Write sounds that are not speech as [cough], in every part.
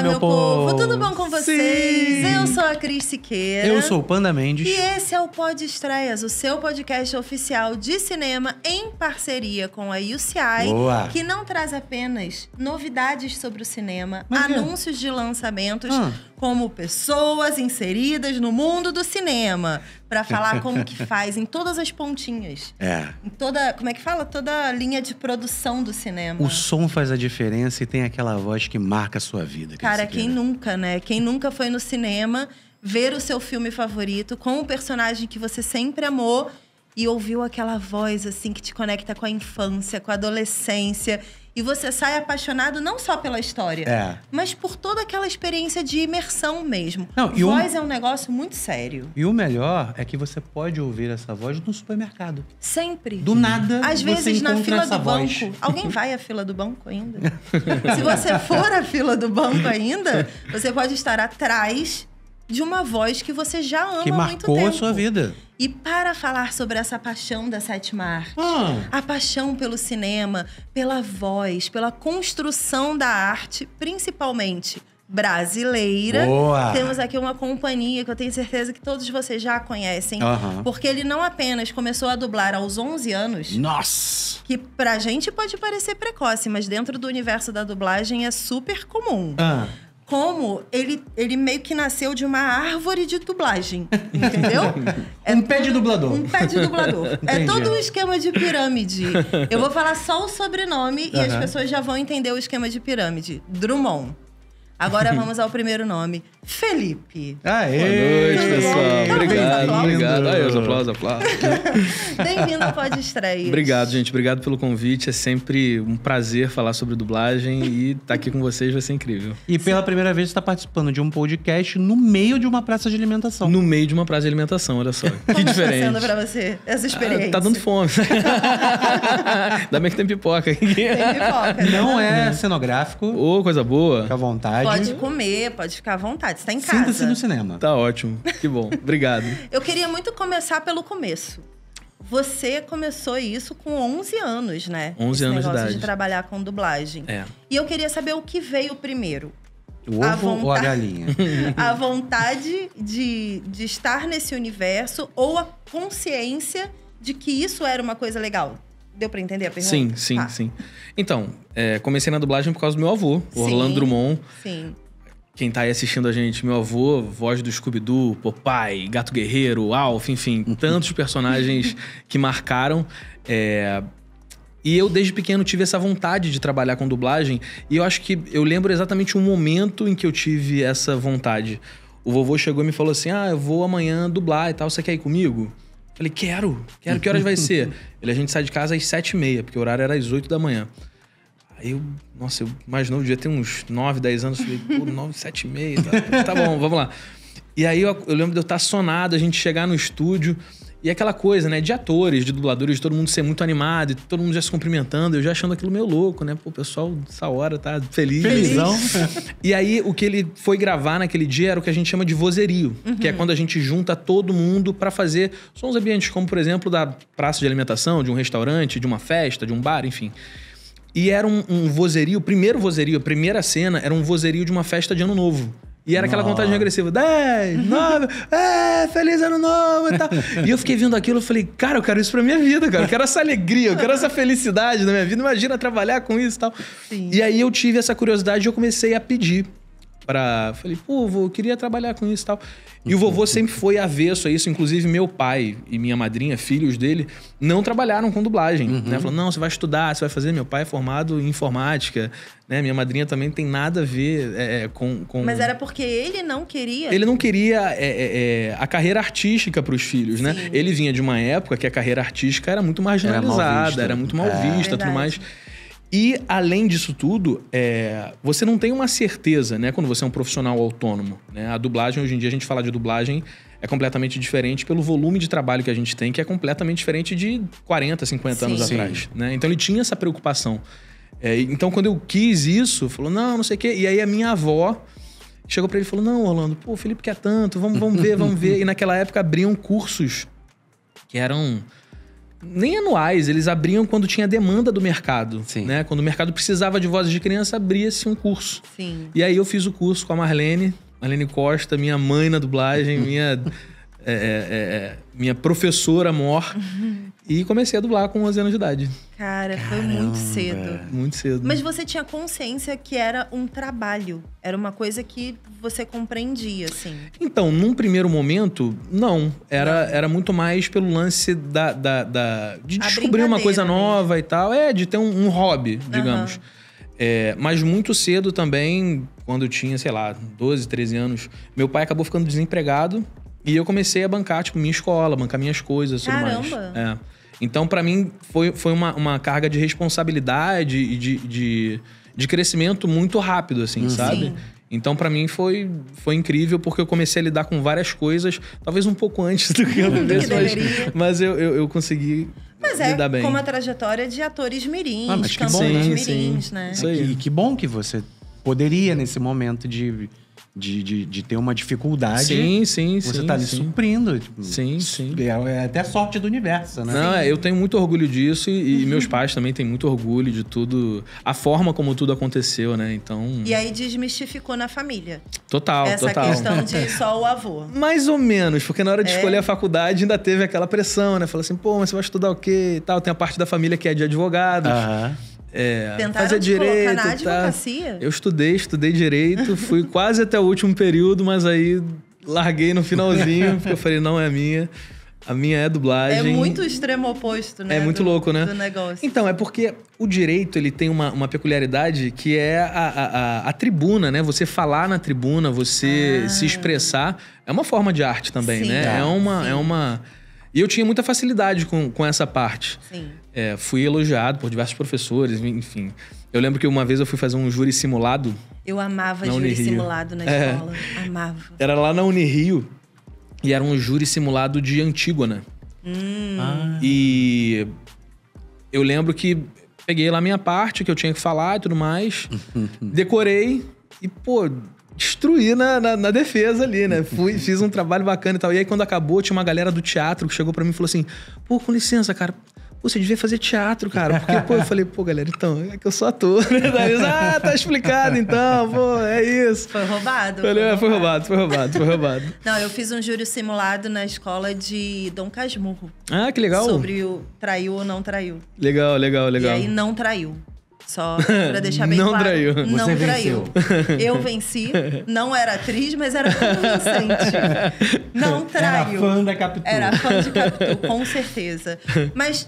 Olá, meu povo. povo. Tudo bom com vocês? Sim. Eu sou a Cris Siqueira. Eu sou o Panda Mendes. E esse é o Pod Estreias, o seu podcast oficial de cinema em parceria com a UCI, Boa. que não traz apenas novidades sobre o cinema, Mas é. anúncios é? de lançamentos. Ah como pessoas inseridas no mundo do cinema, para falar como que [laughs] faz em todas as pontinhas. É. Em toda, como é que fala? Toda a linha de produção do cinema. O som faz a diferença e tem aquela voz que marca a sua vida. Cara, quem nunca, né? Quem nunca foi no cinema ver o seu filme favorito com o personagem que você sempre amou e ouviu aquela voz assim que te conecta com a infância, com a adolescência e você sai apaixonado não só pela história, é. mas por toda aquela experiência de imersão mesmo. Não, e voz o... é um negócio muito sério. E o melhor é que você pode ouvir essa voz no supermercado. Sempre. Do nada. Às vezes na fila do voz. banco. Alguém vai à fila do banco ainda? Se você for à fila do banco ainda, você pode estar atrás de uma voz que você já ama que marcou muito tempo. a sua vida. E para falar sobre essa paixão da sétima arte, ah. a paixão pelo cinema, pela voz, pela construção da arte, principalmente brasileira. Boa. Temos aqui uma companhia que eu tenho certeza que todos vocês já conhecem, porque ele não apenas começou a dublar aos 11 anos. Nossa! Que pra gente pode parecer precoce, mas dentro do universo da dublagem é super comum. Ah como ele, ele meio que nasceu de uma árvore de dublagem, [laughs] entendeu? É um pé de dublador. Um pé de dublador. [laughs] É Entendi. É todo um esquema de pirâmide. Eu vou falar só o sobrenome uhum. e as pessoas já vão entender o esquema de pirâmide. Drummond. Agora vamos ao primeiro nome, Felipe. Aê, Boa noite, pessoal. obrigado, tá bem, tá obrigado. Aí, os aplausos, aplausos. [laughs] Bem-vindo ao Pode Estreia. Obrigado, gente. Obrigado pelo convite. É sempre um prazer falar sobre dublagem e estar tá aqui com vocês vai ser incrível. E pela Sim. primeira vez você está participando de um podcast no meio de uma praça de alimentação. No meio de uma praça de alimentação, olha só. Como que [laughs] tá diferente. Como está sendo para você essa ah, experiência? Ah, tá dando fome. [laughs] Ainda bem que tem pipoca. Tem pipoca. Não né? é cenográfico. Ô, oh, coisa boa. Fica à vontade. Pode comer, pode ficar à vontade. Está em casa. Sinta-se no cinema. Tá ótimo. Que bom. [laughs] Obrigado. Eu queria muito começar pelo começo. Você começou isso com 11 anos, né? 11 Esse anos de idade. de trabalhar com dublagem. É. E eu queria saber o que veio primeiro. O ovo vontade, ou a galinha? [laughs] a vontade de, de estar nesse universo ou a consciência de que isso era uma coisa legal? Deu para entender a pergunta? Sim, sim, tá. sim. Então, é, comecei na dublagem por causa do meu avô, sim, Orlando Drummond. Sim. Quem tá aí assistindo a gente, meu avô, voz do Scooby-Doo, Popeye, Gato Guerreiro, Alf, enfim, [laughs] tantos personagens que marcaram. É, e eu, desde pequeno, tive essa vontade de trabalhar com dublagem. E eu acho que eu lembro exatamente o momento em que eu tive essa vontade. O vovô chegou e me falou assim: Ah, eu vou amanhã dublar e tal, você quer ir comigo? Falei, quero, quero, que horas vai ser? [laughs] Ele, a gente sai de casa às sete e meia, porque o horário era às oito da manhã. Aí eu, nossa, eu mais novo, devia ter uns nove, dez anos. Falei, pô, [laughs] nove, sete e meia, tá, tá bom, vamos lá. E aí eu, eu lembro de eu estar sonado, a gente chegar no estúdio... E aquela coisa, né, de atores, de dubladores, de todo mundo ser muito animado e todo mundo já se cumprimentando, eu já achando aquilo meio louco, né? Pô, o pessoal dessa hora tá feliz. Felizão. e aí, o que ele foi gravar naquele dia era o que a gente chama de vozerio, uhum. que é uhum. quando a gente junta todo mundo para fazer sons ambientes, como por exemplo da praça de alimentação, de um restaurante, de uma festa, de um bar, enfim. E era um, um vozerio, o primeiro vozerio, a primeira cena era um vozerio de uma festa de ano novo. E era aquela contagem regressiva: 10, 9, [laughs] é, feliz ano novo e tal. e eu fiquei vendo aquilo e falei, cara, eu quero isso pra minha vida, cara. Eu quero essa alegria, eu quero essa felicidade na minha vida. Imagina trabalhar com isso e tal. Sim. E aí eu tive essa curiosidade e eu comecei a pedir para. Falei, pô, vou, queria trabalhar com isso e tal. E o vovô sempre foi avesso a isso, inclusive meu pai e minha madrinha, filhos dele, não trabalharam com dublagem. Né? Uhum. Né? Falou, não, você vai estudar, você vai fazer. Meu pai é formado em informática, né? Minha madrinha também tem nada a ver é, é com, com, Mas era porque ele não queria. Ele não queria é, é, é a carreira artística para os filhos, né? Sim. né? Ele vinha de uma época que a carreira artística era muito marginalizada, era, era muito mal é. vista, tudo mais. E, além disso tudo, é, você não tem uma certeza, né? Quando você é um profissional autônomo. Né? A dublagem, hoje em dia, a gente fala de dublagem, é completamente diferente pelo volume de trabalho que a gente tem, que é completamente diferente de 40, 50 sim, anos sim. atrás. Né? Então, ele tinha essa preocupação. É, então, quando eu quis isso, falou, não, não sei o quê. E aí, a minha avó chegou para ele e falou, não, Orlando, pô, o Felipe quer tanto, vamos, vamos ver, vamos ver. E naquela época, abriam cursos que eram nem anuais, eles abriam quando tinha demanda do mercado. Sim. Né? Quando o mercado precisava de vozes de criança, abria-se um curso. Sim. E aí eu fiz o curso com a Marlene, Marlene Costa, minha mãe na dublagem, [laughs] minha é é, é, é, minha professora mor. [laughs] E comecei a dublar com 11 anos de idade. Cara, Caramba. foi muito cedo. Muito cedo. Mas você tinha consciência que era um trabalho. Era uma coisa que você compreendia, assim. Então, num primeiro momento, não. Era, não. era muito mais pelo lance da, da, da de a descobrir uma coisa nova mesmo. e tal. É, de ter um, um hobby, digamos. Uhum. É, mas muito cedo também, quando eu tinha, sei lá, 12, 13 anos, meu pai acabou ficando desempregado. E eu comecei a bancar, tipo, minha escola, bancar minhas coisas e tudo mais. É. Então, para mim, foi, foi uma, uma carga de responsabilidade e de, de, de crescimento muito rápido, assim, uhum. sabe? Sim. Então, para mim, foi, foi incrível, porque eu comecei a lidar com várias coisas, talvez um pouco antes do que eu devesse, mas, mas eu, eu, eu consegui mas é lidar bem. como a trajetória de atores mirins, ah, mas né? mirins, sim. né? É Isso aí. E que bom que você poderia, nesse momento de de, de, de, ter uma dificuldade. Sim, sim, você sim. Você tá ali sim. suprindo. Tipo, sim, sim. É, é, até sorte do universo, né? Não, é, eu tenho muito orgulho disso e, uhum. e, meus pais também têm muito orgulho de tudo. A forma como tudo aconteceu, né? Então. E aí desmistificou na família. Total, Essa total. Essa questão de [laughs] só o avô. Mais ou menos, porque na hora de é. escolher a faculdade ainda teve aquela pressão, né? falou assim, pô, mas você vai estudar o quê e tal. Tem a parte da família que é de advogados. Aham. Uhum. É, fazer direito, na advocacia? Tá. Eu estudei, estudei direito, fui [laughs] quase até o último período, mas aí larguei no finalzinho, porque eu falei, não é minha. A minha é dublagem. É muito extremo oposto, né? É muito do, louco, né? Do negócio. Então, é porque o direito, ele tem uma, uma peculiaridade que é a, a, a, a tribuna, né? Você falar na tribuna, você ah. se expressar. É uma forma de arte também, sim, né? É, é uma... Sim. É uma... E eu tinha muita facilidade com, com essa parte. Sim. É, fui elogiado por diversos professores, enfim. Eu lembro que uma vez eu fui fazer um júri simulado. Eu amava júri Unirio. simulado na é. escola. É. Amava. Era lá na Unirio e era um júri simulado de Antígona. Hum. Ah. E eu lembro que peguei lá minha parte que eu tinha que falar e tudo mais. [laughs] decorei e, pô, destruí na, na, na, defesa ali, né? Fui, fiz um trabalho bacana e tal. E aí, quando acabou, tinha uma galera do teatro que chegou para mim e falou assim: pô, com licença, cara, você devia fazer teatro, cara. Porque, pô, eu [laughs] falei, pô, galera, então, é que eu sou ator. [laughs] Daí eles, ah, tá explicado então, pô, é isso. Foi roubado. Falei, foi, é, roubado. foi roubado, foi roubado, foi [laughs] roubado. Não, eu fiz um júri simulado na escola de Dom Casmurro. Ah, que legal. Sobre o traiu ou não traiu. Legal, legal, legal. E aí não traiu. Só pra deixar bem não claro. Traiu. Não Você traiu. Venceu. Eu venci. Não era atriz, mas era convincente. Não traiu. Era fã da Capitu. Era fã de Capitu, com certeza. Mas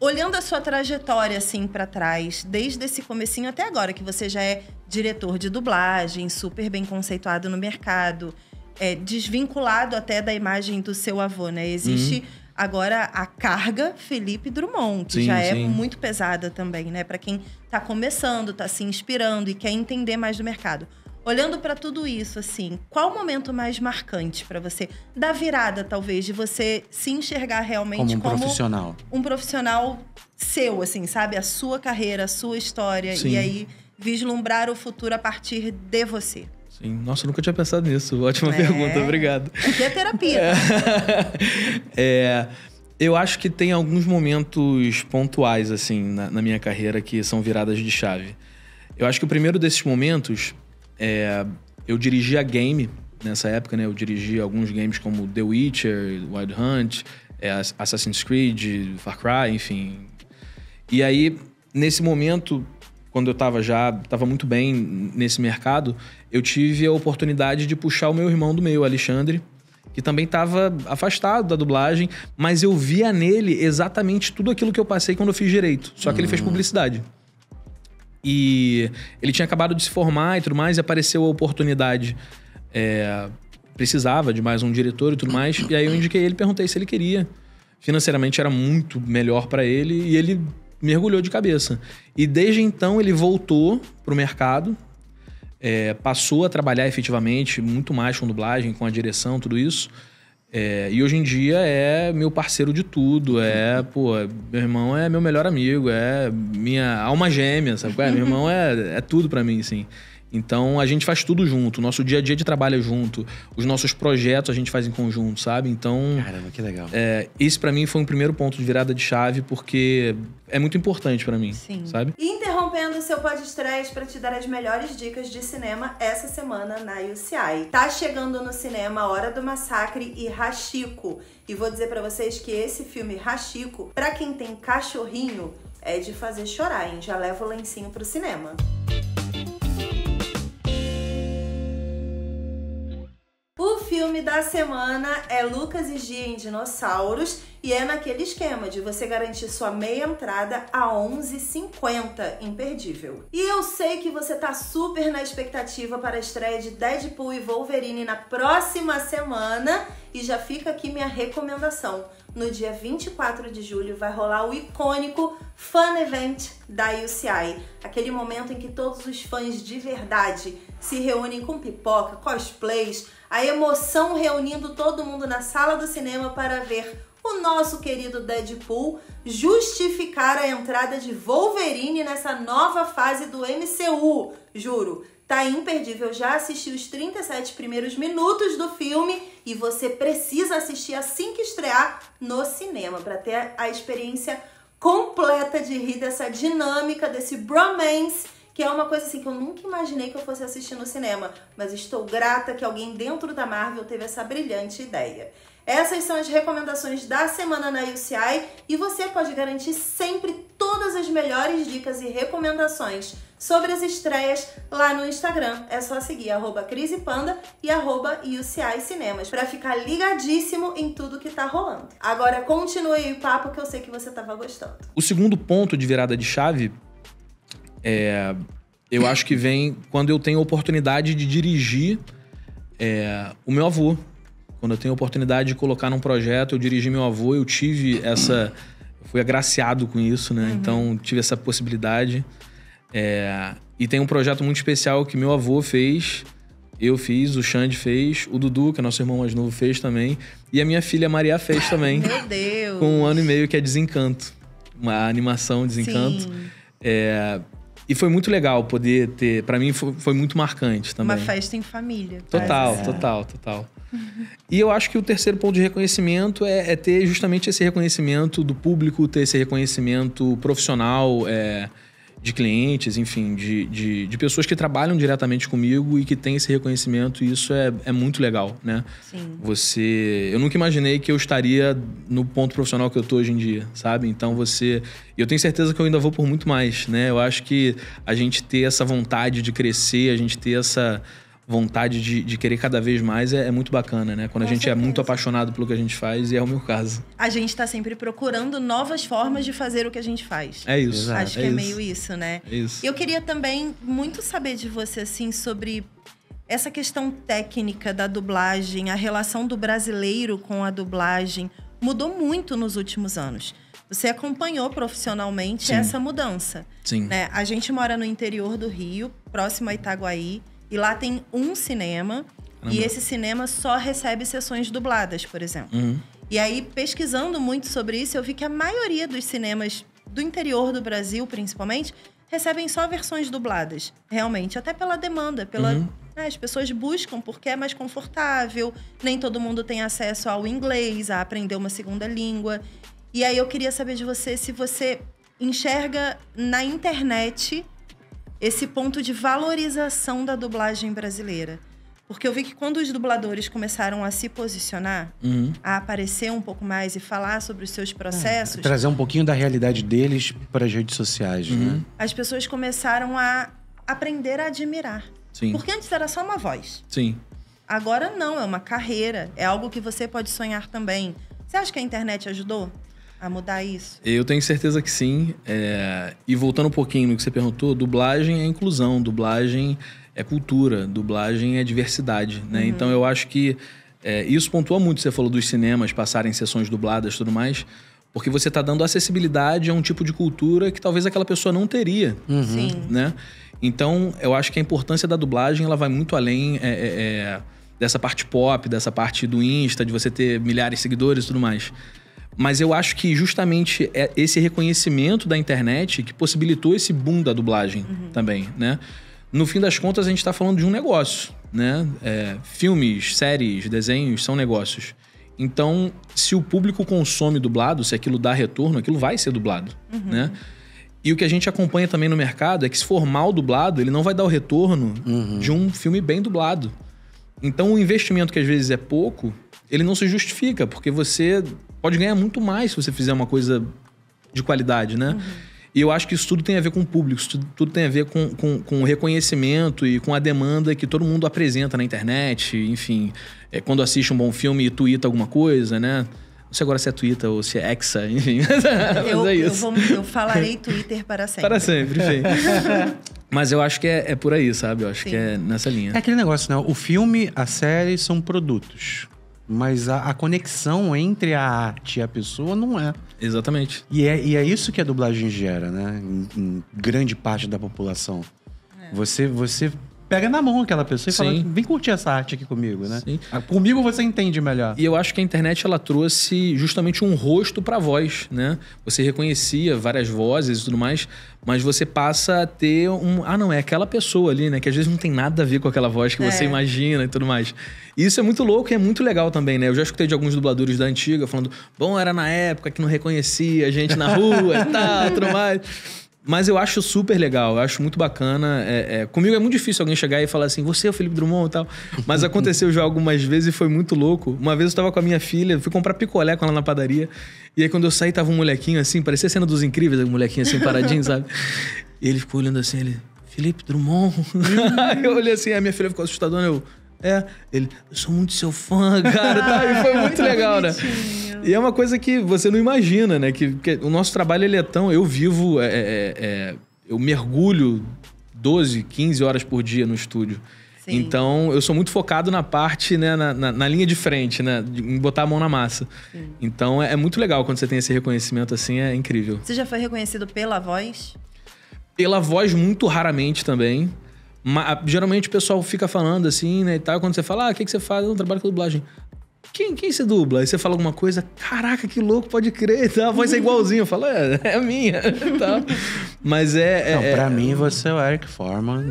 olhando a sua trajetória assim para trás, desde esse comecinho até agora, que você já é diretor de dublagem, super bem conceituado no mercado, é, desvinculado até da imagem do seu avô, né? Existe uhum. agora a carga Felipe Drummond, que sim, já é sim. muito pesada também, né? Para quem está começando, está se inspirando e quer entender mais do mercado. Olhando para tudo isso, assim, qual o momento mais marcante para você? Da virada, talvez, de você se enxergar realmente como um como profissional. Um profissional seu, assim, sabe? A sua carreira, a sua história. Sim. E aí vislumbrar o futuro a partir de você. Sim. Nossa, nunca tinha pensado nisso. Ótima é. pergunta, obrigado. Aqui é, é terapia. É. Né? [laughs] é. eu acho que tem alguns momentos pontuais, assim, na, na minha carreira que são viradas de chave. Eu acho que o primeiro desses momentos é, eu dirigia game nessa época, né? Eu dirigia alguns games como The Witcher, Wild Hunt, é, Assassin's Creed, Far Cry, enfim. E aí, nesse momento, quando eu estava já, estava muito bem nesse mercado, eu tive a oportunidade de puxar o meu irmão do meio, Alexandre, que também estava afastado da dublagem, mas eu via nele exatamente tudo aquilo que eu passei quando eu fiz direito, só que hum. ele fez hum. publicidade. E ele tinha acabado de se formar e tudo mais, e apareceu a oportunidade. É, precisava de mais um diretor e tudo mais. E aí eu indiquei ele, perguntei se ele queria. Financeiramente era muito melhor para ele e ele mergulhou de cabeça. E desde então ele voltou pro mercado, é, passou a trabalhar efetivamente muito mais com dublagem, com a direção, tudo isso. É, e hoje em dia é meu parceiro de tudo, é, pô, meu irmão é meu melhor amigo, é minha alma gêmea, sabe? É, meu irmão é, é tudo para mim, assim. Então a gente faz tudo junto, nosso dia a dia de trabalho é junto, os nossos projetos a gente faz em conjunto, sabe? Então. Caramba, que legal. É, esse para mim foi um primeiro ponto de virada de chave, porque é muito importante para mim, Sim. sabe? E interrompendo o seu podcast para te dar as melhores dicas de cinema essa semana na UCI. Tá chegando no cinema Hora do Massacre e Rachico. E vou dizer para vocês que esse filme Rachico, para quem tem cachorrinho, é de fazer chorar, hein? Já leva o lencinho pro cinema. Música filme da semana é Lucas e Gia em Dinossauros e é naquele esquema de você garantir sua meia entrada a 11,50, imperdível. E eu sei que você tá super na expectativa para a estreia de Deadpool e Wolverine na próxima semana e já fica aqui minha recomendação. No dia 24 de julho vai rolar o icônico Fan Event da UCI, aquele momento em que todos os fãs de verdade se reúnem com pipoca, cosplays, a emoção reunindo todo mundo na sala do cinema para ver o nosso querido Deadpool justificar a entrada de Wolverine nessa nova fase do MCU. Juro, tá imperdível. Já assisti os 37 primeiros minutos do filme e você precisa assistir assim que estrear no cinema para ter a experiência completa de rir dessa dinâmica, desse bromance que é uma coisa assim que eu nunca imaginei que eu fosse assistir no cinema, mas estou grata que alguém dentro da Marvel teve essa brilhante ideia. Essas são as recomendações da semana na UCI e você pode garantir sempre todas as melhores dicas e recomendações sobre as estreias lá no Instagram. É só seguir arroba crisepanda e arroba UCI Cinemas para ficar ligadíssimo em tudo que tá rolando. Agora continue o papo que eu sei que você tava gostando. O segundo ponto de virada de chave é, eu acho que vem quando eu tenho a oportunidade de dirigir é, o meu avô. Quando eu tenho a oportunidade de colocar num projeto, eu dirigi meu avô, eu tive essa. Eu fui agraciado com isso, né? Uhum. Então, tive essa possibilidade. É, e tem um projeto muito especial que meu avô fez, eu fiz, o Xande fez, o Dudu, que é nosso irmão mais novo, fez também. E a minha filha Maria fez [laughs] também. meu Deus! Com um ano e meio, que é Desencanto. Uma animação Desencanto. Sim. É, e foi muito legal poder ter. para mim foi, foi, muito marcante também. Uma festa em família. Total, é. total, total. e eu acho que o terceiro ponto de reconhecimento é, é, ter justamente esse reconhecimento do público, ter esse reconhecimento profissional. É, de clientes, enfim, de, de, de, pessoas que trabalham diretamente comigo e que têm esse reconhecimento, e isso é, é muito legal, né? Sim. Você. Eu nunca imaginei que eu estaria no ponto profissional que eu tô hoje em dia, sabe? Então você. E eu tenho certeza que eu ainda vou por muito mais, né? Eu acho que a gente ter essa vontade de crescer, a gente ter essa vontade de, de querer cada vez mais é, é muito bacana, né? Quando Com a gente certeza. é muito apaixonado pelo que a gente faz, e é o meu caso. A gente tá sempre procurando novas formas de fazer o que a gente faz. É isso. Exato. Acho que é, é meio isso, né? É isso. Eu queria também muito saber de você, assim, sobre essa questão técnica da dublagem, a relação do brasileiro com a dublagem mudou muito nos últimos anos. Você acompanhou profissionalmente Sim. essa mudança. Sim. Né? A gente mora no interior do Rio, próximo a Itaguaí. E lá tem um cinema, Caramba. e esse cinema só recebe sessões dubladas, por exemplo. Uhum. E aí, pesquisando muito sobre isso, eu vi que a maioria dos cinemas do interior do Brasil, principalmente, recebem só versões dubladas, realmente. Até pela demanda, pela. Uhum. Né, as pessoas buscam porque é mais confortável, nem todo mundo tem acesso ao inglês, a aprender uma segunda língua. E aí eu queria saber de você se você enxerga na internet esse ponto de valorização da dublagem brasileira. Porque eu vi que quando os dubladores começaram a se posicionar, uhum. a aparecer um pouco mais e falar sobre os seus é, processos. É, trazer um pouquinho da realidade deles para as redes sociais, né? uhum. né? As pessoas começaram a aprender a admirar. Sim. Porque antes era só uma voz. Sim. Agora não, é uma carreira, é algo que você pode sonhar também. Você acha que a internet ajudou? a mudar isso? Eu tenho certeza que sim. É... E voltando um pouquinho no que você perguntou, dublagem é inclusão, dublagem é cultura, dublagem é diversidade, né? Uhum. Então eu acho que é, isso pontua muito. Você falou dos cinemas passarem sessões dubladas, tudo mais. Porque você está dando acessibilidade a um tipo de cultura que talvez aquela pessoa não teria, uhum. Sim. né? Então, eu acho que a importância da dublagem ela vai muito além é, é, é dessa parte pop, dessa parte do Insta, de você ter milhares de seguidores e tudo mais. Mas eu acho que justamente é esse reconhecimento da internet que possibilitou esse boom da dublagem uhum. também, né? No fim das contas, a gente está falando de um negócio, né? É, filmes, séries, desenhos são negócios. Então, se o público consome dublado, se aquilo dá retorno, aquilo vai ser dublado, uhum. né? E o que a gente acompanha também no mercado é que se for mal dublado, ele não vai dar o retorno uhum. de um filme bem dublado. Então, o investimento que às vezes é pouco, ele não se justifica, porque você pode ganhar muito mais se você fizer uma coisa de qualidade, né? Uhum. E eu acho que isso tudo tem a ver com o público, isso tudo, tudo tem a ver com, com, com, o reconhecimento e com a demanda que todo mundo apresenta na internet, enfim. É, quando assiste um bom filme e tuita alguma coisa, né? Não sei agora se é Twitter ou se é Hexa, enfim. Eu, [laughs] é eu, vou, eu, falarei Twitter para sempre. Para sempre, enfim. [laughs] Mas eu acho que é, é por aí, sabe? Eu acho Sim. que é nessa linha. É aquele negócio, né? O filme, a série são produtos. Mas a, a, conexão entre a arte e a pessoa não é. Exatamente. E é, e é isso que a dublagem gera, né? Em, em grande parte da população. É. Você, você pega na mão aquela pessoa e Sim. fala, vem curtir essa arte aqui comigo, né? Sim. Ah, comigo você entende melhor. E eu acho que a internet ela trouxe justamente um rosto para voz, né? Você reconhecia várias vozes e tudo mais, mas você passa a ter um, ah não, é aquela pessoa ali, né, que às vezes não tem nada a ver com aquela voz que é. você imagina e tudo mais. E isso é muito louco e é muito legal também, né? Eu já escutei de alguns dubladores da antiga falando, bom, era na época que não reconhecia a gente na rua e tal, tudo mais. Mas eu acho super legal, eu acho muito bacana. É, é, comigo é muito difícil alguém chegar e falar assim, você é o Felipe Drummond e tal. Mas aconteceu já algumas vezes e foi muito louco. Uma vez eu estava com a minha filha, fui comprar picolé com ela na padaria. E aí quando eu saí, tava um molequinho assim, parecia cena dos incríveis, um molequinho assim, paradinho, sabe? E ele ficou olhando assim, ele. Felipe Drummond. [laughs] eu olhei assim, a minha filha ficou assustadona, eu. É, ele, eu sou muito seu fã, cara, tá? E foi muito [laughs] tá legal, né? E é uma coisa que você não imagina, né? Que, que o nosso trabalho ele é tão. Eu vivo, é, é, é, é eu mergulho 12, 15 horas por dia no estúdio. Sim. Então, eu sou muito focado na parte, né, na, na, na linha de frente, né, de, em botar a mão na massa. Sim. Então, é, é, muito legal quando você tem esse reconhecimento assim, é incrível. Você já foi reconhecido pela voz? Pela voz, muito raramente também geralmente o pessoal fica falando assim, né? E tal, quando você fala, ah, o que, que você faz? Eu trabalho com dublagem. Quem, quem você dubla? Aí você fala alguma coisa, caraca, que louco, pode crer, [laughs] tá? a voz é igualzinha. Eu falo, é, é a minha, [laughs] tá? Mas é, é... Não, pra é... mim você é o Eric Forman.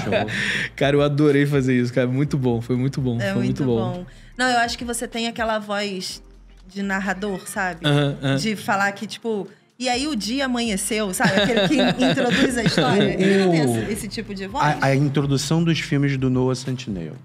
[laughs] cara, eu adorei fazer isso, cara, muito bom, foi muito bom, é foi muito, muito bom. bom. Não, eu acho que você tem aquela voz de narrador, sabe? Uh -huh, uh -huh. De falar que, tipo, e aí o dia amanheceu, sabe? Aquele que [laughs] introduz a história. Ele não tem esse, esse tipo de voz. A, a introdução dos filmes do Noah Centineo.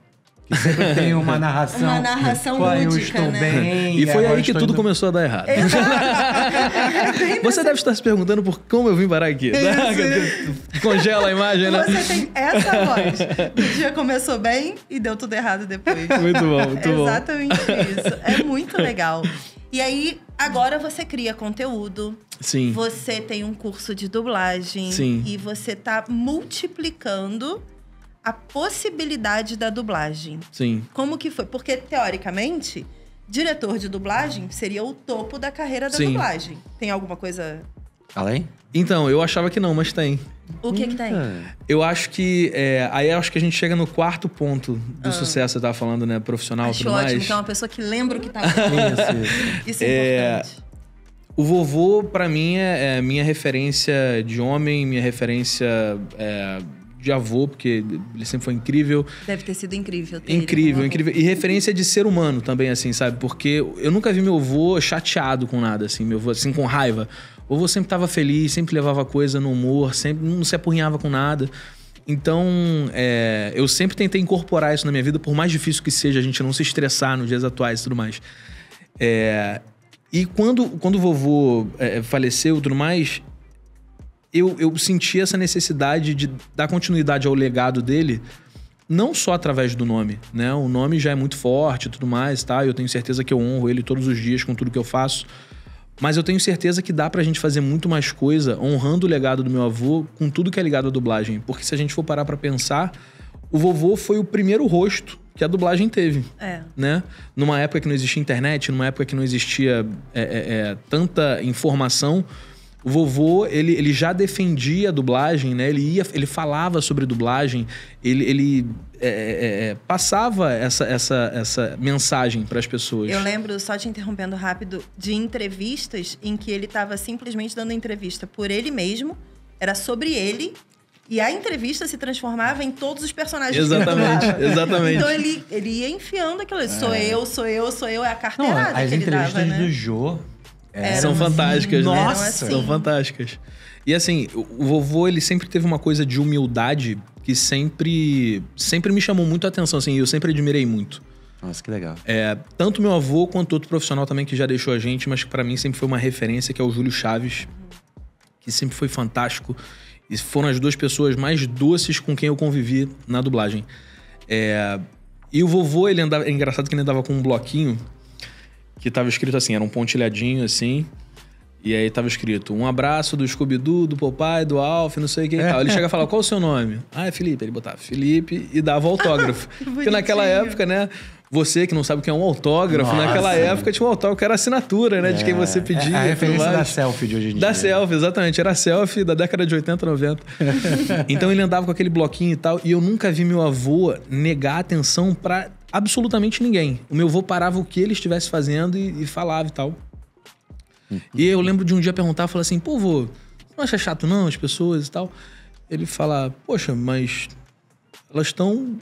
Que sempre [laughs] tem uma narração. Uma narração Pô, lúdica, eu estou né? bem. E foi aí que tudo indo... começou a dar errado. [laughs] você deve estar se perguntando por como eu vim parar aqui. Né? Congela a imagem, né? Você tem essa voz. O dia começou bem e deu tudo errado depois. Muito bom, muito bom. Exatamente isso. É muito legal. E aí, agora você cria conteúdo, Sim. Você tem um curso de dublagem Sim. e você está multiplicando a possibilidade da dublagem. Sim. Como que foi? Porque teoricamente, diretor de dublagem seria o topo da carreira da Sim. dublagem. Tem alguma coisa além? Então, eu achava que não, mas tem. O que, que tem? Eu acho que. É, aí acho que a gente chega no quarto ponto do ah. sucesso, você tava falando, né? Profissional Acho tudo ótimo, mais. então, é uma pessoa que lembra o que tá falando. [laughs] isso, isso. é, é importante. O vovô, para mim, é, é, minha referência de homem, minha referência é, de avô, porque ele sempre foi incrível. Deve ter sido incrível. Ter incrível, incrível. E referência de ser humano também, assim, sabe? Porque eu nunca vi meu avô chateado com nada, assim, meu avô, assim, com raiva. O avô sempre tava feliz, sempre levava coisa no humor, sempre não se apurrinhava com nada. Então, é, eu sempre tentei incorporar isso na minha vida, por mais difícil que seja a gente não se estressar nos dias atuais e tudo mais. É, e quando, quando o vovô é, é, faleceu e tudo mais, eu, eu senti essa necessidade de dar continuidade ao legado dele, não só através do nome, né? O nome já é muito forte tudo mais, tá? Eu tenho certeza que eu honro ele todos os dias com tudo que eu faço. Mas eu tenho certeza que dá pra gente fazer muito mais coisa honrando o legado do meu avô com tudo que é ligado à dublagem. Porque se a gente for parar pra pensar, o vovô foi o primeiro rosto que a dublagem teve. É. Né? Numa época que não existia internet, numa época que não existia é, é, é, tanta informação, o vovô ele, ele já defendia a dublagem, né? Ele ia, ele falava sobre dublagem, ele, ele é, é, passava essa, essa, essa mensagem para as pessoas. Eu lembro, só te interrompendo rápido, de entrevistas em que ele estava simplesmente dando entrevista por ele mesmo. Era sobre ele e a entrevista se transformava em todos os personagens. Exatamente, que exatamente. Então ele, ele ia enfiando aquilo. É. Sou eu, sou eu, sou eu. É a carteirada Não, as que ele entrevistas dava, né? do Jô são assim, fantásticas, assim, né? Nossa! Assim. São fantásticas. E assim, o vovô, ele sempre teve uma coisa de humildade que sempre, sempre me chamou muito a atenção, assim. E eu sempre admirei muito. Nossa, que legal. É, tanto meu avô quanto outro profissional também que já deixou a gente, mas que pra mim sempre foi uma referência, que é o Júlio Chaves, que sempre foi fantástico e foram as duas pessoas mais doces com quem eu convivi na dublagem. É... E o vovô, ele andava. É engraçado que ele andava com um bloquinho que tava escrito assim, era um pontilhadinho assim. E aí tava escrito: um abraço do Scooby-Doo, do Popeye, do Alf, não sei o que e é. tal. Ele chega e fala: [laughs] qual o seu nome? Ah, é Felipe. Ele botava Felipe e dava autógrafo. [laughs] Porque naquela época, né? Você que não sabe o que é um autógrafo, Nossa, naquela época tinha um autógrafo que era assinatura, né? É, de quem você é, pedia. É a referência da selfie de hoje em dia. Da selfie, exatamente. Era selfie da década de 80, 90. [laughs] então ele andava com aquele bloquinho e tal. E eu nunca vi meu avô negar atenção para absolutamente ninguém. O meu avô parava o que ele estivesse fazendo e, e falava e tal. Uhum. E eu lembro de um dia perguntar, falar assim, pô, vô, não acha chato não as pessoas e tal? Ele fala, poxa, mas elas estão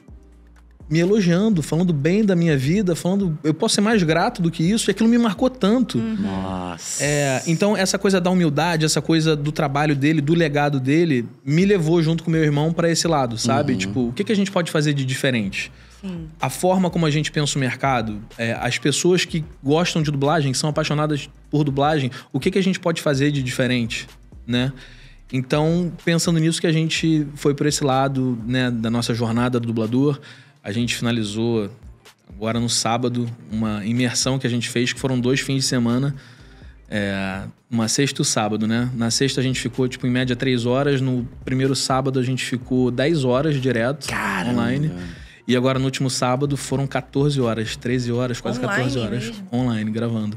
me elogiando, falando bem da minha vida, falando eu posso ser mais grato do que isso, e aquilo me marcou tanto. Uhum. Nossa. É, então, essa coisa da humildade, essa coisa do trabalho dele, do legado dele, me levou junto com meu irmão para esse lado, sabe? Uhum. Tipo, o que, que a gente pode fazer de diferente? Sim. A forma como a gente pensa o mercado, é, as pessoas que gostam de dublagem, que são apaixonadas por dublagem, o que, que a gente pode fazer de diferente, né? Então, pensando nisso que a gente foi por esse lado, né, da nossa jornada do dublador. A gente finalizou agora no sábado uma imersão que a gente fez, que foram dois fins de semana. É, uma sexta e um sábado, né? Na sexta a gente ficou, tipo, em média três horas. No primeiro sábado a gente ficou dez horas direto Caramba. online. E agora no último sábado foram 14 horas, 13 horas, quase online 14 horas mesmo. online gravando.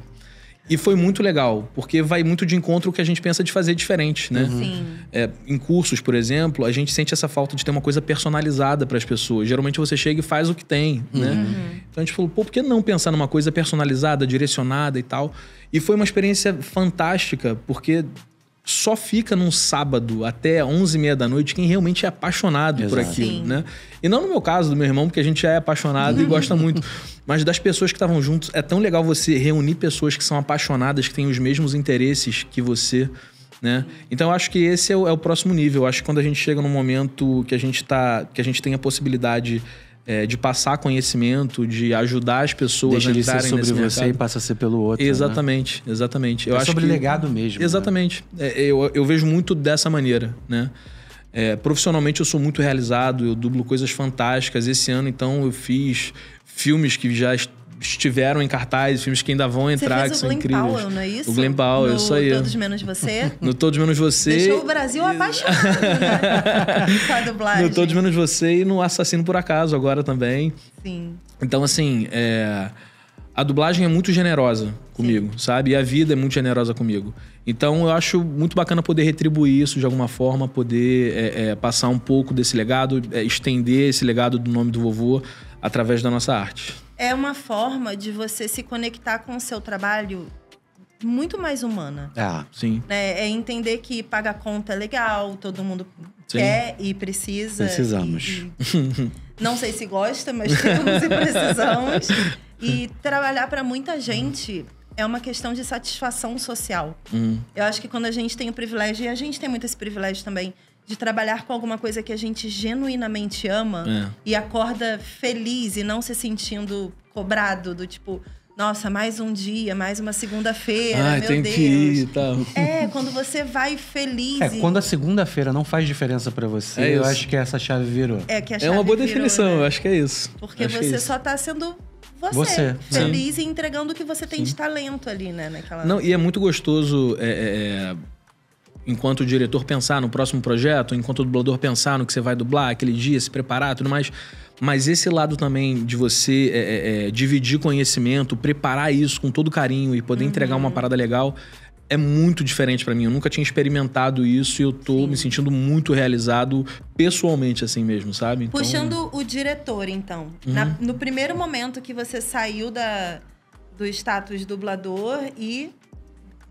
E foi muito legal, porque vai muito de encontro o que a gente pensa de fazer diferente, né? Uhum. Sim. É, em cursos, por exemplo, a gente sente essa falta de ter uma coisa personalizada para as pessoas. Geralmente você chega e faz o que tem, né? uhum. né? Então a gente falou, pô, por que não pensar numa coisa personalizada, direcionada e tal? E foi uma experiência fantástica, porque só fica num sábado até 11 e meia da noite quem realmente é apaixonado Exato. por aquilo, Sim. né? E não no meu caso, do meu irmão, porque a gente já é apaixonado e gosta [laughs] muito. Mas das pessoas que estavam juntos, é tão legal você reunir pessoas que são apaixonadas, que têm os mesmos interesses que você, né? Então eu acho que esse é o, é o próximo nível. Eu acho que quando a gente chega num momento que a gente tá, que a gente tem a possibilidade é, de passar conhecimento, de ajudar as pessoas Deixa a entrarem de ser sobre você mercado. e passa a ser pelo outro. Né? Exatamente, né? exatamente. Eu é acho sobre que, legado mesmo. Né? Exatamente. Né? É, eu, eu vejo muito dessa maneira, né? É, profissionalmente eu sou muito realizado, eu dublo coisas fantásticas. Esse ano, então, eu fiz filmes que já estiveram em cartaz, filmes que ainda vão entrar, que o são Glenn incríveis. Powell, não é isso? O Glenn Powell, no isso aí. Todos Menos Você. [laughs] No Todos Menos Você. Deixou o Brasil apaixonado, né? a dublagem. No Todos Menos Você e no Assassino Por Acaso, agora também. Sim. Então, assim, é... a dublagem é muito generosa comigo, Sim. sabe? E a vida é muito generosa comigo. Então, eu acho muito bacana poder retribuir isso de alguma forma, poder é, é, passar um pouco desse legado, é, estender esse legado do nome do vovô através da nossa arte é uma forma de você se conectar com o seu trabalho muito mais humana. Ah, sim. É, é entender que paga conta é legal, todo mundo sim. quer e precisa. Precisamos. E, não sei se gosta, mas temos e precisamos. [laughs] E trabalhar para muita gente é uma questão de satisfação social. Hum. Eu acho que quando a gente tem o privilégio, e a gente tem muito esse privilégio também, de trabalhar com alguma coisa que a gente genuinamente ama é. e acorda feliz e não se sentindo cobrado do tipo, nossa, mais um dia, mais uma segunda-feira, Ai, meu tem Deus. Que ir, tá. É, quando você vai feliz. É, e... quando a segunda-feira não faz diferença para você, é eu acho que essa chave virou. É, que a é chave é uma boa virou, definição, né? eu acho que é isso. Porque acho é você é isso. só tá sendo você, você né? feliz sim. e entregando o que você tem sim. de talento ali, né, naquela. Não, e é muito gostoso é, é enquanto o diretor pensar no próximo projeto, enquanto o dublador pensar no que você vai dublar aquele dia, se preparar, tudo mais. Mas esse lado também de você é, é, é, dividir conhecimento, preparar isso com todo carinho e poder uhum. entregar uma uhum. parada legal é muito diferente para mim. Eu nunca tinha experimentado isso e eu tô Sim. me sentindo muito realizado pessoalmente, assim mesmo, sabe? Então... Puxando o diretor, então. Uhum. Na, no primeiro momento que você saiu da, do status dublador e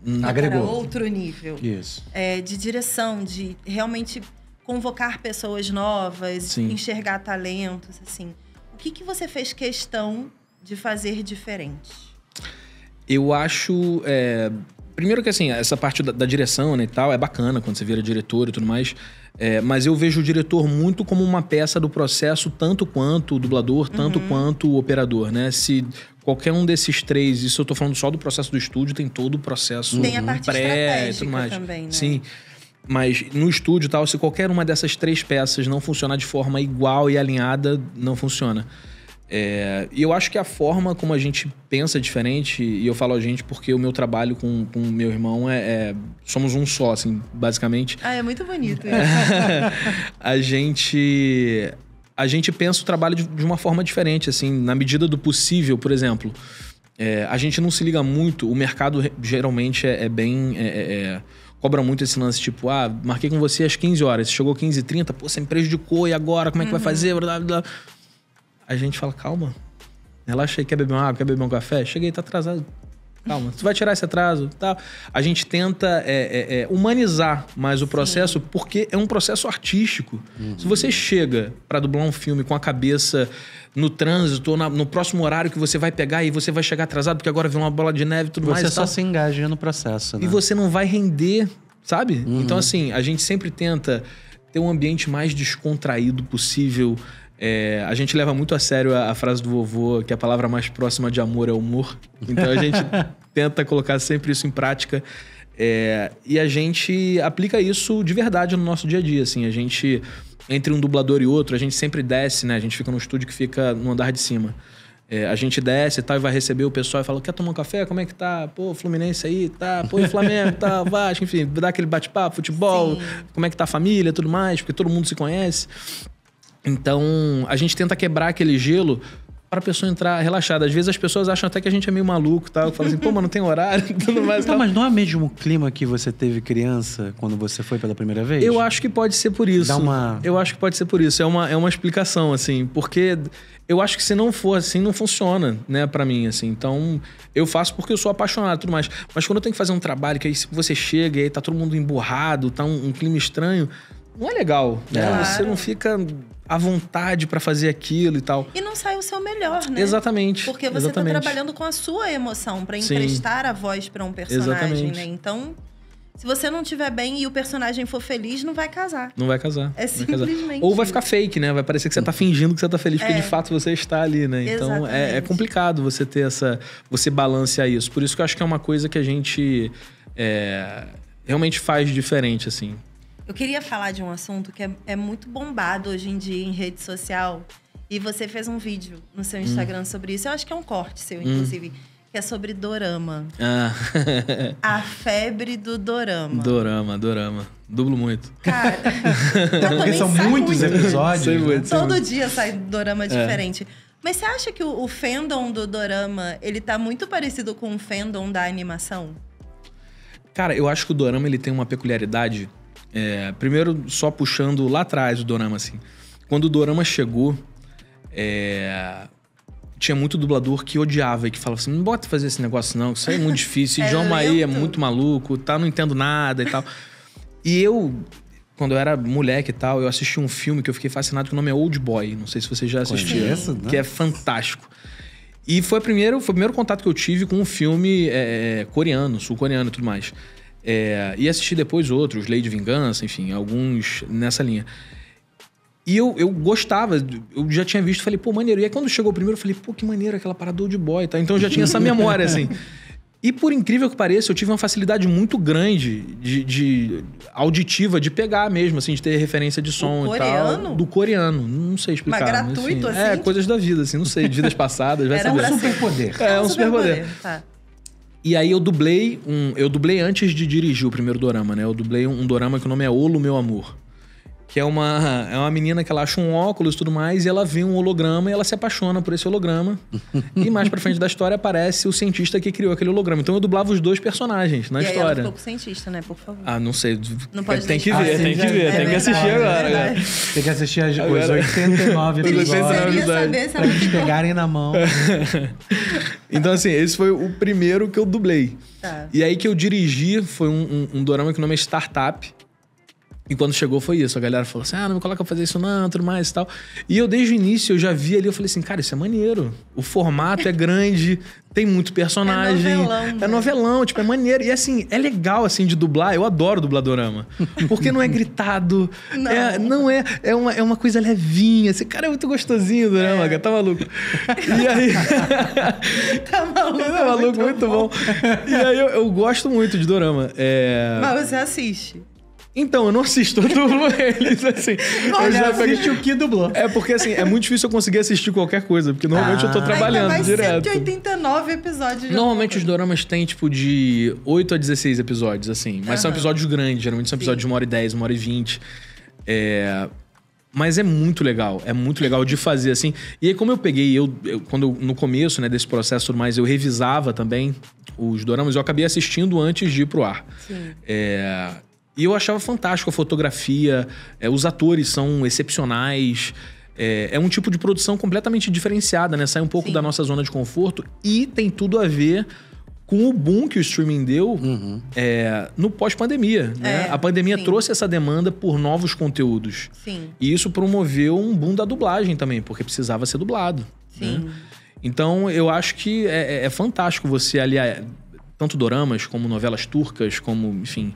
hum. Agregou. para outro nível. Isso. É, de direção, de realmente convocar pessoas novas, Sim. enxergar talentos, assim. O que, que você fez questão de fazer diferente? Eu acho... É, primeiro que, assim, essa parte da, da direção né, e tal é bacana quando você vira diretor e tudo mais... É, mas eu vejo o diretor muito como uma peça do processo, tanto quanto o dublador, tanto uhum. quanto o operador, né? Se qualquer um desses três, isso eu tô falando só do processo do estúdio, tem todo o processo tem a parte pré e tudo mais. Também, né? Sim. Mas no estúdio tal, se qualquer uma dessas três peças não funcionar de forma igual e alinhada, não funciona. É, e eu acho que a forma como a gente pensa diferente, e eu falo a gente porque o meu trabalho com o meu irmão é, é, Somos um só, assim, basicamente. Ah, é muito bonito. [laughs] a gente. A gente pensa o trabalho de, de, uma forma diferente, assim, na medida do possível, por exemplo. É, a gente não se liga muito, o mercado geralmente é, é bem é, é, cobra muito esse lance, tipo, ah, marquei com você às 15 horas, chegou 15h30, pô, você me prejudicou, e agora? Como é que uhum. vai fazer? Blá, blá, blá. A gente fala, calma. Relaxa aí, quer beber uma água, quer beber um café? Cheguei, tá atrasado. Calma, tu vai tirar esse atraso tal. Tá? A gente tenta é, é, é, humanizar mais o processo, Sim. porque é um processo artístico. Uhum. Se você uhum. chega para dublar um filme com a cabeça no trânsito ou na, no próximo horário que você vai pegar e você vai chegar atrasado, porque agora vem uma bola de neve e tudo você mais. Você só se engaja no processo. Né? E você não vai render, sabe? Então, uhum. Então, assim, a gente sempre tenta ter um ambiente mais descontraído possível. É, a gente leva muito a sério a, a, frase do vovô, que a palavra mais próxima de amor é humor. Então a gente [laughs] tenta colocar sempre isso em prática. É, e a gente aplica isso de verdade no nosso dia a dia. Assim, a gente, entre um dublador e outro, a gente sempre desce, né? A gente fica no estúdio que fica no andar de cima. É, a gente desce e tal, e vai receber o pessoal e fala: quer tomar um café? Como é que tá? Pô, Fluminense aí, tá? Pô, Flamengo, tá? [laughs] Vasco, enfim, dá aquele bate-papo, futebol, Sim. como é que tá a família, tudo mais, porque todo mundo se conhece. Então, a gente tenta quebrar aquele gelo para a pessoa entrar relaxada. Às vezes as pessoas acham até que a gente é meio maluco, tal. Tá? Fala assim, pô, mas não tem horário, tudo mais. Não, tá? mas não é mesmo o clima que você teve criança quando você foi pela primeira vez? Eu acho que pode ser por isso. Dá uma... Eu acho que pode ser por isso. É uma, é uma explicação, assim, porque eu acho que se não for assim, não funciona, né, para mim, assim. Então, eu faço porque eu sou apaixonado e tudo mais. Mas quando eu tenho que fazer um trabalho, que aí você chega e aí tá todo mundo emburrado, tá um, um clima estranho, não é legal, né? Claro. Você não fica a vontade para fazer aquilo e tal. E não sai o seu melhor, né? Exatamente. Porque você está trabalhando com a sua emoção para emprestar Sim. a voz para um personagem, né? exatamente. né? Então, se você não tiver bem e o personagem for feliz, não vai casar. Não vai casar. É simplesmente. casar. Ou vai ficar fake, né? Vai parecer que você está fingindo que você está feliz, é. porque de fato você está ali, né? Então é, é, complicado você ter essa. você balancear isso. Por isso que eu acho que é uma coisa que a gente. É, realmente faz diferente, assim. Eu queria falar de um assunto que é, é, muito bombado hoje em dia em rede social. E você fez um vídeo no seu hum. Instagram hum. sobre isso. Eu acho que é um corte seu, hum. inclusive. Hum. Que é sobre dorama. Ah. a febre do dorama. Dorama, dorama. Dublo muito. Cara, eu [laughs] porque são muitos muito. episódios. Sei né? muito, Todo dia sai dorama é. diferente. É. Mas você acha que o, o fandom do dorama, ele tá muito parecido com o fandom da animação? Cara, eu acho que o dorama ele tem uma peculiaridade é, primeiro, só puxando lá atrás o Dorama, assim. Quando o Dorama chegou, é, tinha muito dublador que odiava e que falava assim: não bota fazer esse negócio não, isso aí é muito [laughs] difícil, é idioma aí é muito maluco, tá, não entendo nada e tal. e eu, quando eu era moleque e tal, eu assisti um filme que eu fiquei fascinado, que o nome é Old Boy, não sei se você já assistiu, Conheço, né? que é fantástico. E foi, a primeira, foi o primeiro contato que eu tive com um filme é, é coreano, sul-coreano e tudo mais. É, e assisti depois outros, Lei de Vingança, enfim, alguns nessa linha. E eu, eu gostava, eu já tinha visto, falei, pô, maneiro. E aí quando chegou o primeiro, eu falei, pô, que maneiro, aquela parada de boy e tal. Então eu já tinha essa memória, assim. [laughs] E por incrível que pareça, eu tive uma facilidade muito grande de, de, auditiva, de pegar mesmo, assim, de ter referência de som do e coreano? tal. Do coreano? Não sei explicar. Mas gratuito, mas, assim, assim? É, coisas da vida, assim, não sei, de vidas passadas. Vai Era saber. É, um superpoder. É, é um superpoder. poder. tá. E aí eu dublei um. Eu dublei antes de dirigir o primeiro dorama, né? Eu dublei um, um dorama que o nome é Olo Meu Amor que é uma, é uma menina que ela acha um óculos e tudo mais, e ela vê um holograma e ela se apaixona por esse holograma. [laughs] e mais pra frente da história aparece o cientista que criou aquele holograma. Então eu dublava os dois personagens na e história. Aí ela ficou com o cientista, né? Por favor. Ah, não sei. Não pode tem que ver, ah, tem, que é ver, é tem que assistir é agora. É tem que assistir as, agora. os [laughs] 89 episódios. É saber se pra eles pegarem na mão. [laughs] então, assim, esse foi o primeiro que eu dublei. Tá. E aí que eu dirigi foi um, um, um dorama que o nome é Startup e quando chegou foi isso. A galera falou assim: ah, não me coloca pra fazer isso não, tudo mais e tal. E eu, desde o início, eu já vi ali, eu falei assim: cara, isso é maneiro. O formato é grande, tem muito personagem. É novelão. É né? novelão, tipo, é maneiro. E assim, é legal, assim, de dublar. Eu adoro dubladorama. Porque não é gritado. [laughs] Não é. Não é, é, uma, é uma coisa levinha. Esse assim, cara é muito gostosinho do né, é. Tá maluco? [laughs] E aí. tá maluco. Tá maluco, muito, muito bom. bom. E aí eu, eu, gosto muito de dorama. É... Mas você assiste? Então, eu não assisto, eu dublo [laughs] eles, assim. Não, eu já assiste o que dublou. É porque, assim, é muito difícil eu conseguir assistir qualquer coisa, porque normalmente ah. eu tô ah. trabalhando Ainda direto. 189 episódios. Normalmente os doramas têm, tipo, de 8 a 16 episódios, assim. Mas são episódios grandes, geralmente são episódios Sim. de 1 hora e 10, 1 hora e 20. É... Mas é muito legal, é muito legal de fazer assim. E aí, como eu peguei, eu, eu quando eu, no começo né, desse processo mais, eu revisava também os doramas, eu acabei assistindo antes de ir pro ar. É, e eu achava fantástico a fotografia, é, os atores são excepcionais. É, é, um tipo de produção completamente diferenciada, né? Sai um pouco Sim. da nossa zona de conforto e tem tudo a ver com o boom que o streaming deu uhum. é, no pós-pandemia. Né? É, a pandemia sim. trouxe essa demanda por novos conteúdos. Sim. E isso promoveu um boom da dublagem também, porque precisava ser dublado. Né? Sim. Né? Então, eu acho que é, é, é fantástico você aliar tanto doramas, como novelas turcas, como, enfim,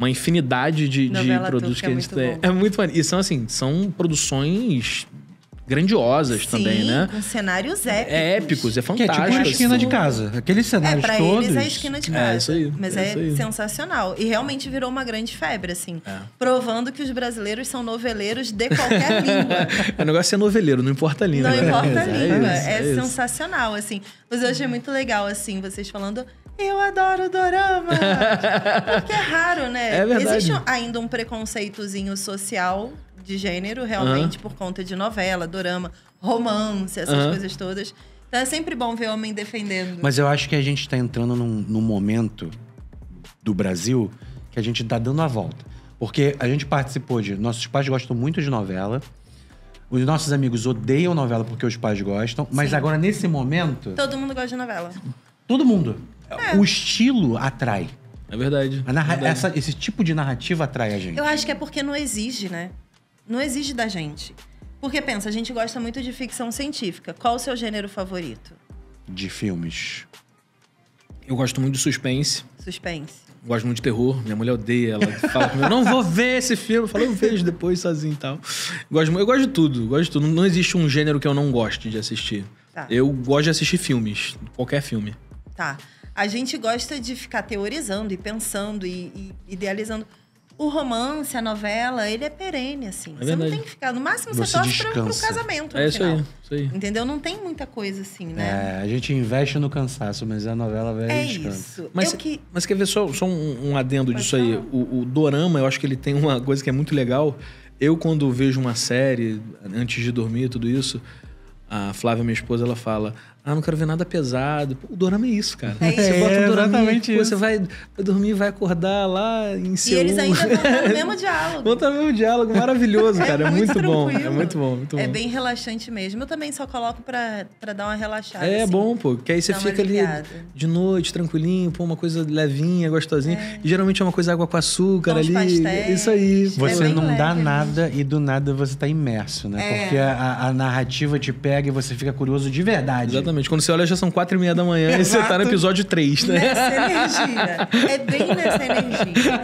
uma infinidade de, de produtos que a é gente é tem. Bom. É muito maneiro. E são assim, são produções grandiosas Sim, também, né? Com cenários é épicos. É épicos, é fantástico. Que é tipo uma esquina de casa. Aqueles é, cenários é, pra todos. Eles é a esquina de casa. É isso aí. Mas é, é aí. sensacional. E realmente virou uma grande febre, assim. É. Provando que os brasileiros são noveleiros de qualquer [laughs] língua. O negócio é noveleiro, não importa a língua. Não né? importa a língua. É, isso, sensacional, assim. Mas eu achei muito legal, assim, vocês falando. Eu adoro dorama! Porque é raro, né? [laughs] É verdade. Existe ainda um preconceitozinho social de gênero, realmente, uhum. por conta de novela, dorama, romance, essas uhum. coisas todas. Então é sempre bom ver homem defendendo. Mas eu acho que a gente tá entrando num, num momento do Brasil que a gente tá dando a volta. Porque a gente participou de. Nossos pais gostam muito de novela. Os nossos amigos odeiam novela porque os pais gostam. Mas Sim. agora, nesse momento. Todo mundo gosta de novela. Todo mundo. É. O estilo atrai. É verdade. verdade. Essa, esse tipo de narrativa atrai a gente. Eu acho que é porque não exige, né? Não exige da gente. Porque pensa, a gente gosta muito de ficção científica. Qual o seu gênero favorito? De filmes. Eu gosto muito de suspense. Suspense. gosto muito de terror. Minha mulher odeia. Ela fala comigo, não vou ver esse filme. Eu falo, eu vejo depois sozinho e tal. Eu gosto, eu gosto de tudo. Gosto de tudo. Não existe um gênero que eu não goste de assistir. Tá. Eu gosto de assistir filmes. Qualquer filme. Tá. A gente gosta de ficar teorizando e pensando e, e idealizando. O romance, a novela, ele é perene, assim. É você não tem que ficar. No máximo, você, você torce descansa. pro, pro casamento. É isso aí, isso aí, Entendeu? Não tem muita coisa assim, né? É, a gente investe no cansaço, mas a novela vai é Isso. Mas, que... mas quer ver só, só um, um, adendo mas disso não. aí? O, o Dorama, eu acho que ele tem uma coisa que é muito legal. Eu, quando vejo uma série, antes de dormir, tudo isso, a Flávia, minha esposa, ela fala: ah, não quero ver nada pesado. o dorama é isso, cara. É, você bota é um dorama, exatamente pô, Você vai, dormir, vai acordar lá em cima. E eles ainda vão estar no mesmo [laughs] diálogo. Vão estar no mesmo diálogo, maravilhoso, é cara. É, é muito, muito bom. É muito bom, muito é bom. É bem relaxante mesmo. Eu também só coloco pra, pra dar uma relaxada. É assim, bom, pô. Porque aí você fica ali de noite, tranquilinho, pô, uma coisa levinha, gostosinha. É. E geralmente é uma coisa água com açúcar Tons ali. Pastéis. Isso aí. Você não leve, dá nada e do nada você tá imerso, né? Porque a, a, narrativa te pega e você fica curioso de verdade. Exatamente. Exatamente. Quando você olha, já são quatro e meia da manhã Exato. e você tá no episódio 3, né? Nessa energia. É bem nessa energia.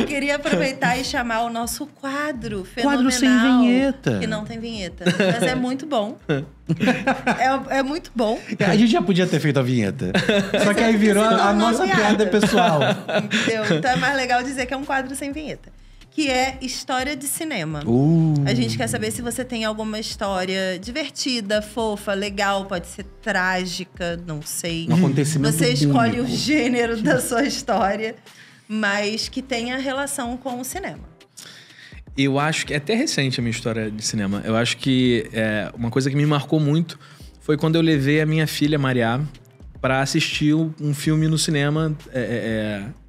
Eu queria aproveitar e chamar o nosso quadro fenomenal. Quadro sem vinheta. Que não tem vinheta. Mas é muito bom. É, é, muito bom. É, a gente já podia ter feito a vinheta. Mas só que é aí virou a nossa piada pessoal. Entendeu? Então é mais legal dizer que é um quadro sem vinheta que é história de cinema. Uh. A gente quer saber se você tem alguma história divertida, fofa, legal, pode ser trágica, não sei. Um acontecimento Você escolhe único. o gênero da sua história, mas que tenha relação com o cinema. Eu acho que é até recente a minha história de cinema. Eu acho que é, uma coisa que me marcou muito foi quando eu levei a minha filha Maria para assistir um filme no cinema. É, é, é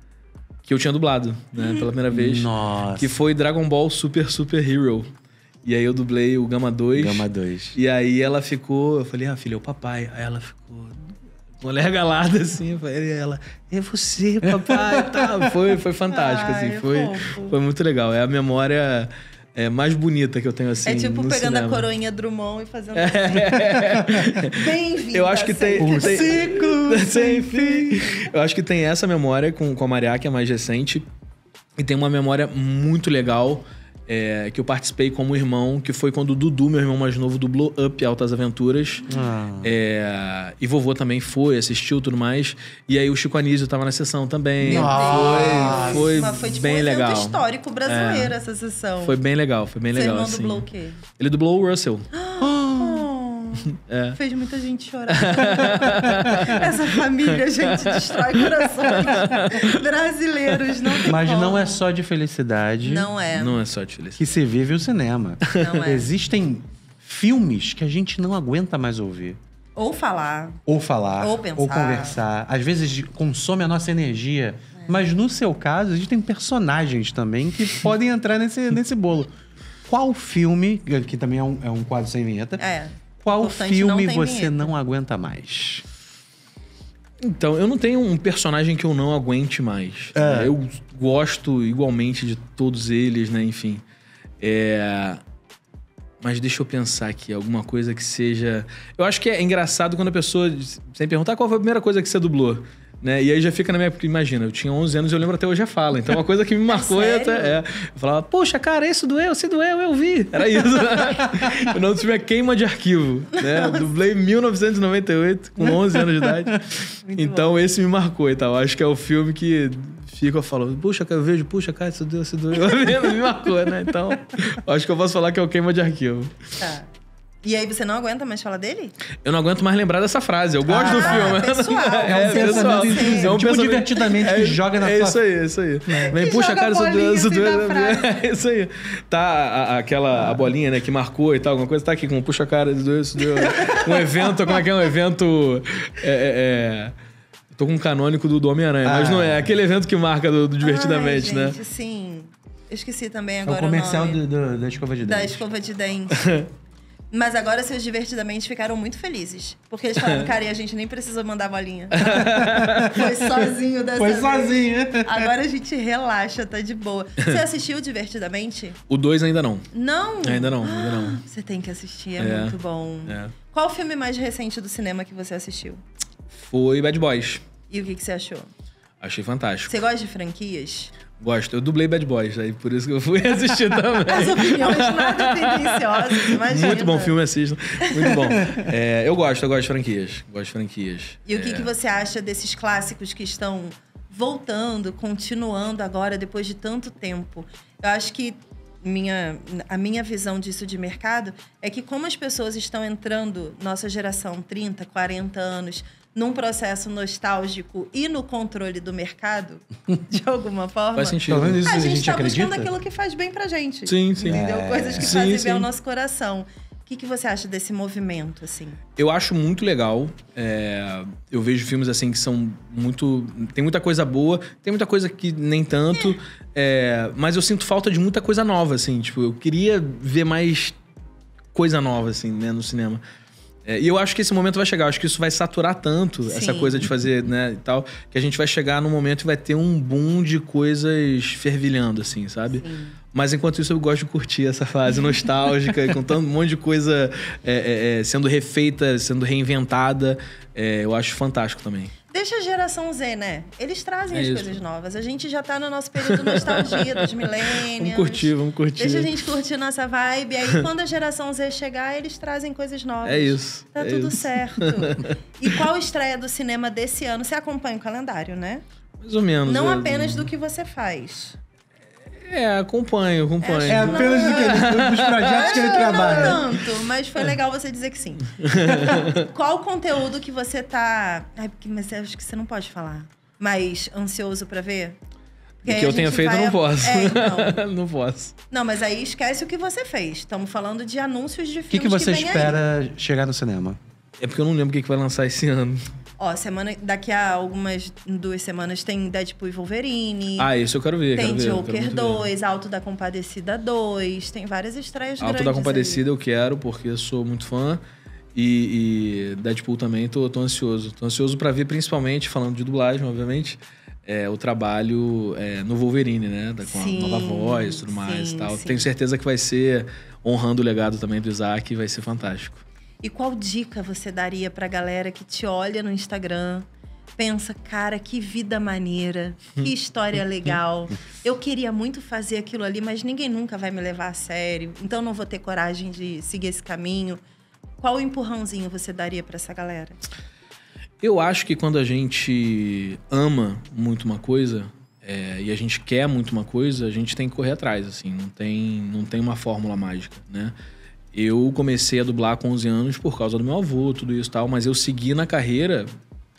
que eu tinha dublado, né? Pela primeira vez. Nossa. Que foi Dragon Ball Super Super Hero. E aí eu dublei o Gama 2. Gama 2. E aí ela ficou. Eu falei, ah, filha, é o papai. Aí ela ficou. Mulher galada, assim, e é ela, é você, papai, tá. [laughs] Foi, foi fantástico, assim, Ai, assim, foi, foi muito legal. É a memória é, mais bonita que eu tenho assim. É tipo pegando cinema. a coroinha Drummond e fazendo. É. Assim. [laughs] Bem-vinda. Eu acho que tem. Um tem [laughs] ciclo sem fim. Eu acho que tem essa memória com, com a Maria que é mais recente. E tem uma memória muito legal é, que eu participei como irmão, que foi quando o Dudu, meu irmão mais novo, dublou Up Altas Aventuras. Ah. É, e vovô também foi, assistiu tudo mais. E aí o Chico Anísio tava na sessão também. Nossa. Foi, foi, foi tipo, bem um legal. histórico brasileiro é, essa sessão. Foi bem legal, foi bem Seu legal. Seu irmão assim. dublou o quê? Ele dublou o Russell. [gasps] Ah. É. Fez muita gente chorar. [laughs] Essa família, gente, destrói corações brasileiros. Não tem Mas como. não é só de felicidade. Não é. Não é só de felicidade. Que se vive o cinema. Não é. Existem filmes que a gente não aguenta mais ouvir. Ou falar. Ou falar. Ou pensar. Ou conversar. Às vezes consome a nossa energia. É. Mas no seu caso, existem personagens também que [laughs] podem entrar nesse, nesse bolo. Qual filme, que também é um, é um quadro sem vinheta, é. Qual Importante, filme não você medo. não aguenta mais? Então, eu não tenho um personagem que eu não aguente mais. É. é. Eu gosto igualmente de todos eles, né? Enfim. É... Mas deixa eu pensar aqui, alguma coisa que seja. Eu acho que é engraçado quando a pessoa sempre perguntar ah, qual foi a primeira coisa que você dublou. Né? E aí já fica na minha. Imagina, eu tinha 11 anos e eu lembro até hoje a fala. Então uma coisa que me [laughs] tá marcou é, até, é Eu falava, poxa, cara, isso doeu, se doeu, eu vi. Era isso. o nome do filme é Queima de Arquivo. Né? Dublei 1998, com 11 anos de idade. Muito então bom. esse me marcou e tal. Acho que é o filme que fica falando, puxa, cara, eu vejo, puxa, cara, isso doeu, se doeu. [laughs] me marcou, né? Então acho que eu posso falar que é o Queima de Arquivo. Tá. E aí você não aguenta mais falar dele? Eu não aguento mais lembrar dessa frase. Eu gosto ah, do filme. é, [laughs] é um é pensamento É um tipo divertidamente [laughs] é, que joga na é sua... Isso aí, é isso aí. É. Vem, puxa a cara, do duas, assim, isso [laughs] É isso aí. Tá a, aquela a ah. bolinha, né, que marcou e tal, alguma coisa. Tá aqui com puxa a cara, do um evento, como é que é? Um evento... é... Tô com um canônico do, do Homem-Aranha, ah. mas não é. Ah. Aquele evento que marca do, do Divertidamente, Ai, né? gente, né? Sim. Eu esqueci também agora. É o comercial o do, do, da escova de dente. Da escova de dente. Mas agora seus divertidamente ficaram muito felizes. Porque eles falaram, [laughs] cara, e a gente nem precisou mandar bolinha. [laughs] Foi sozinho dessa Foi vez. Agora a gente relaxa, tá de boa. Você assistiu divertidamente? O 2 ainda não. Não? ainda não, ainda não. [gasps] Você tem que assistir, é, é muito bom. É. Qual o filme mais recente do cinema que você assistiu? Foi Bad Boys. E o que, que você achou? Achei fantástico. Você gosta de franquias? Gosto. Eu dublei Bad Boys, aí por isso que eu fui [laughs] assistir também. As opiniões nada tendenciosas, imagina. Muito bom filme, assista. Muito bom. É, eu gosto, eu gosto de franquias. Gosto de franquias. E é... o que, é. que você acha desses clássicos que estão voltando, continuando agora, depois de tanto tempo? Eu acho que minha, a minha visão disso de mercado é que como as pessoas estão entrando, nossa geração, 30, 40 anos, num processo nostálgico e no controle do mercado, [laughs] de alguma forma. Faz sentido. Pelo tá menos a, gente está buscando aquilo que faz bem pra gente. Sim, sim. Entendeu? É. Coisas que sim, fazem sim. bem ao nosso coração. O que, que você acha desse movimento, assim? Eu acho muito legal. É... eu vejo filmes assim que são muito. Tem muita coisa boa, tem muita coisa que nem tanto. É. é mas eu sinto falta de muita coisa nova, assim. Tipo, eu queria ver mais coisa nova, assim, né, no cinema. É, e eu acho que esse momento vai chegar, eu acho que isso vai saturar tanto, Sim. essa coisa de fazer, né, e tal, que a gente vai chegar num momento e vai ter um boom de coisas fervilhando, assim, sabe? Sim. Mas enquanto isso, eu gosto de curtir essa fase [laughs] nostálgica, com um monte de coisa é, é, é, sendo refeita, sendo reinventada. É, eu acho fantástico também. Deixa a geração Z, né? Eles trazem é as isso. coisas novas. A gente já tá no nosso período nostalgia dos [laughs] milênios. Vamos curtir, vamos curtir. Deixa a gente curtir nossa vibe. Aí quando a geração Z chegar, eles trazem coisas novas. É isso. Tá é tudo isso. certo. [laughs] e qual estreia do cinema desse ano? Você acompanha o calendário, né? Mais ou menos. Não é. apenas do que você faz. É, acompanho, acompanho. É, é apenas do que ele, dos projetos que ele trabalha. Não tanto, mas foi legal você dizer que sim. [laughs] Qual o conteúdo que você tá. Ai, mas acho que você não pode falar. Mas ansioso para ver? que eu tenha feito, vai... não posso. É, então. [laughs] não posso. Não, mas aí esquece o que você fez. Estamos falando de anúncios de filmes. O que, que você que espera aí. chegar no cinema? É porque eu não lembro o que vai lançar esse ano. Ó, semana, daqui a algumas duas semanas tem Deadpool e Wolverine. Ah, isso eu quero ver. Tem quero Joker ver, 2, ver. Alto da Compadecida 2. Tem várias estreias Alto Alto da Compadecida aí. eu quero, porque sou muito fã. E, e Deadpool também, tô, tô ansioso. Tô ansioso para ver, principalmente, falando de dublagem, obviamente, é, o trabalho é, no Wolverine, né? Com a nova voz tudo mais sim, e tal. Sim. Tenho certeza que vai ser honrando o legado também do Isaac, vai ser fantástico. E qual dica você daria para a galera que te olha no Instagram, pensa, cara, que vida maneira, que história legal. Eu queria muito fazer aquilo ali, mas ninguém nunca vai me levar a sério. Então não vou ter coragem de seguir esse caminho. Qual empurrãozinho você daria para essa galera? Eu acho que quando a gente ama muito uma coisa é, e a gente quer muito uma coisa, a gente tem que correr atrás, assim. Não tem, não tem uma fórmula mágica, né? Eu comecei a dublar com 11 anos por causa do meu avô, tudo isso e tal, mas eu segui na carreira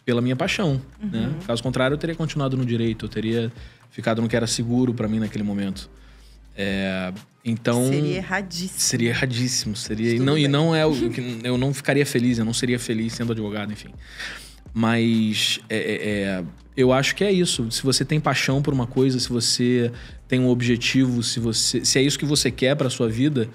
pela minha paixão, uhum. né? Caso contrário, eu teria continuado no direito, eu teria ficado no que era seguro para mim naquele momento. É, então seria erradíssimo. Seria erradíssimo, seria e não, e não é o [laughs] que eu não ficaria feliz, eu não seria feliz sendo advogado, enfim. Mas é, é, é, eu acho que é isso. Se você tem paixão por uma coisa, se você tem um objetivo, se você se é isso que você quer para sua vida,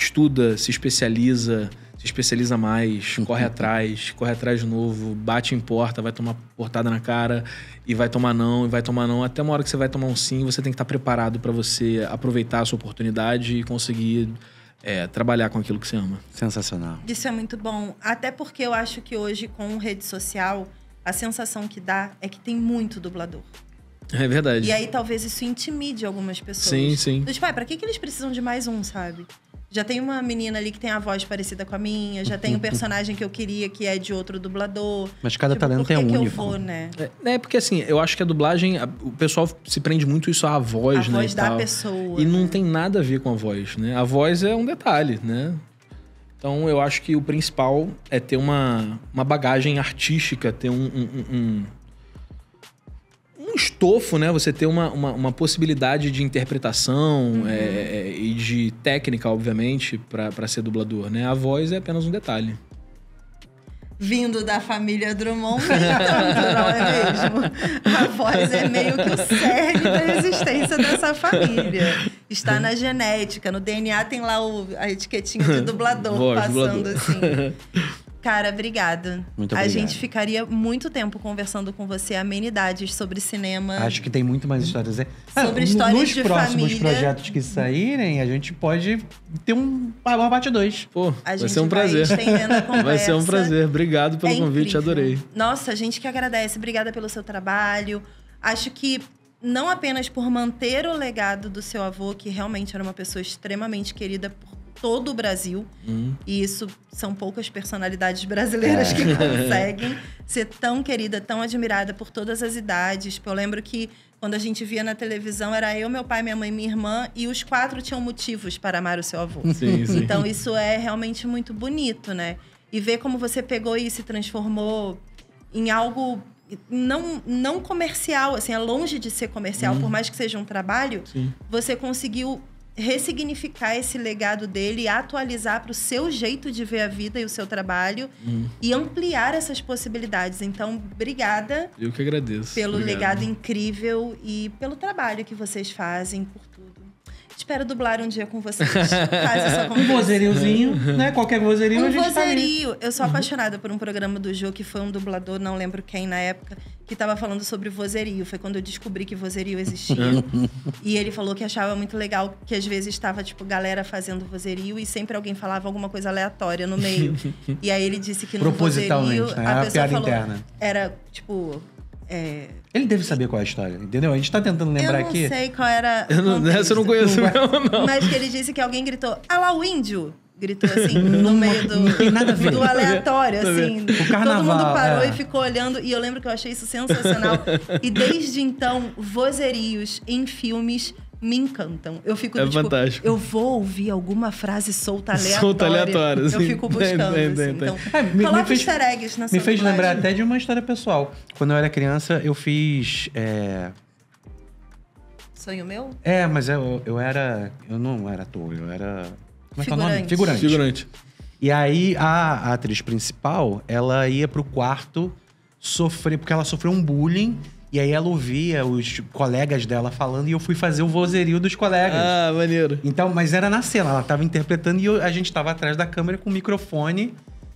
estuda, se especializa, se especializa mais, uhum. corre atrás, corre atrás de novo, bate em porta, vai tomar portada na cara e vai tomar não, e vai tomar não. Até uma hora que você vai tomar um sim, você tem que estar preparado para você aproveitar a sua oportunidade e conseguir é, trabalhar com aquilo que você ama. Sensacional. Isso é muito bom. Até porque eu acho que hoje, com rede social, a sensação que dá é que tem muito dublador. É verdade. E aí talvez isso intimide algumas pessoas. Sim, sim. Então, tipo, ah, pra que, que eles precisam de mais um, sabe? Já tem uma menina ali que tem a voz parecida com a minha, já tem um personagem que eu queria que é de outro dublador. Mas cada tipo, talento é um único. Eu vou, né? É, é, porque assim, eu acho que a dublagem, o pessoal se prende muito isso à voz, a né? A voz da tal. pessoa. E né? não tem nada a ver com a voz, né? A voz é um detalhe, né? Então eu acho que o principal é ter uma, uma bagagem artística, ter um, um, um estofo, né? Você ter uma, uma, uma possibilidade de interpretação uhum. é, é e de técnica, obviamente, para ser dublador, né? A voz é apenas um detalhe. Vindo da família Drummond, não é mesmo? A voz é meio que o cerne da existência dessa família. Está na genética, no DNA tem lá o, a etiquetinha de dublador voz, passando dublador. assim. Cara, obrigado. Muito obrigado. A gente ficaria muito tempo conversando com você, amenidades sobre cinema. Acho que tem muito mais histórias. Né? Ah, sobre histórias de família. Nos próximos projetos que saírem, a gente pode ter um, ah, uma parte 2. Pô, a vai ser um prazer. [laughs] Vai ser um prazer. Obrigado pelo é convite, adorei. Nossa, a gente que agradece. Obrigada pelo seu trabalho. Acho que não apenas por manter o legado do seu avô, que realmente era uma pessoa extremamente querida por todo o Brasil. Hum. E isso são poucas personalidades brasileiras é. que conseguem ser tão querida, tão admirada por todas as idades. Eu lembro que quando a gente via na televisão, era eu, meu pai, minha mãe, minha irmã, e os quatro tinham motivos para amar o seu avô. Sim, sim. Então isso é realmente muito bonito, né? E ver como você pegou e se transformou em algo não, não comercial, assim, é longe de ser comercial, hum. por mais que seja um trabalho, Sim. você conseguiu ressignificar esse legado dele, atualizar para o seu jeito de ver a vida e o seu trabalho hum. e ampliar essas possibilidades. Então, obrigada. Eu que agradeço. Pelo Obrigado. legado incrível e pelo trabalho que vocês fazem, por Espero dublar um dia com vocês. Caso isso [laughs] Um vozeriozinho, né? Qualquer vozerio um a gente vozerio. Tá Eu sou apaixonada por um programa do Jô que foi um dublador, não lembro quem na época, que estava falando sobre vozerio. Foi quando eu descobri que vozerio existia. [laughs] e ele falou que achava muito legal que às vezes estava, tipo, galera fazendo vozerio e sempre alguém falava alguma coisa aleatória no meio. [laughs] e aí ele disse que no vozerio... Né? a pessoa falou... Interna. Era, tipo, é... Ele deve saber qual é a história, entendeu? A gente tá tentando lembrar aqui. Eu não aqui. sei qual era. Eu não, eu não conheço mesmo, não. Mas que ele disse que alguém gritou: Alá ah o índio! Gritou assim, no meio do, nada, do aleatório, tá assim. O carnaval, Todo mundo parou é. e ficou olhando. E eu lembro que eu achei isso sensacional. [laughs] e desde então, vozerios em filmes me encantam. Eu fico é tipo, fantástico. eu vou ouvir alguma frase solta aleatória. Solta aleatória, sim. Eu fico buscando, tem, assim, tem, assim. Então, é, me, me fez, easter eggs na Me fez lembrar até de uma história pessoal. Quando eu era criança, eu fiz... É, Sonho meu? É, mas eu, eu era... Eu não era ator, eu era... Como é que é o nome? Figurante. Figurante. E aí, a, a atriz principal, ela ia pro quarto sofrer... Porque ela sofreu um bullying... E aí ela ouvia os colegas dela falando e eu fui fazer o vozerio dos colegas. Ah, maneiro. Então, mas era na cena, ela tava interpretando e eu, a gente tava atrás da câmera com o microfone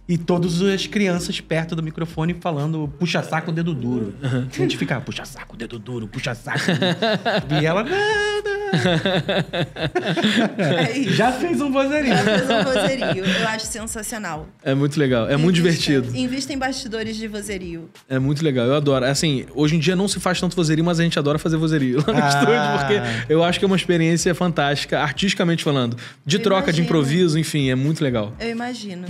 e todas as crianças perto do microfone falando puxa saco, dedo duro. A gente ficava, puxa saco, dedo duro, puxa saco. [laughs] E ela, não, não, é Já fez um vozerio. Já fez um vozerio. Eu acho sensacional. É muito legal. É invista, muito divertido. Invista em bastidores de vozerio. É muito legal. Eu adoro. Assim, hoje em dia não se faz tanto vozerio, mas a gente adora fazer vozerio lá no ah. estúdio, porque eu acho que é uma experiência fantástica, artisticamente falando. De eu troca, imagino. de improviso, enfim, é muito legal. Eu imagino.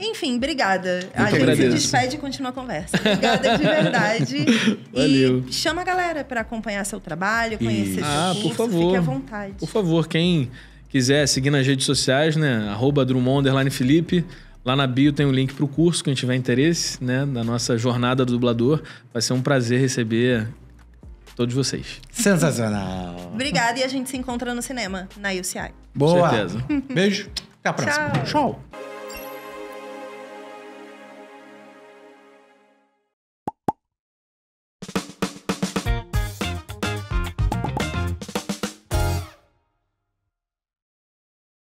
Enfim, obrigada. Muito a gente agradeço. se despede e continua a conversa. Obrigada de verdade. [laughs] Valeu. E chama a galera para acompanhar seu trabalho, conhecer e... seu ah, curso. Por favor. Uhum. vontade. Por favor, quem quiser seguir nas redes sociais, né? Arroba Drummond, Felipe. Lá na bio tem o um link para o curso, quem tiver interesse, né? Da nossa jornada do dublador. Vai ser um prazer receber todos vocês. Sensacional. Obrigada e a gente se encontra no cinema, na UCI. Boa. certeza. Beijo. Até a próxima. Tchau. Tchau.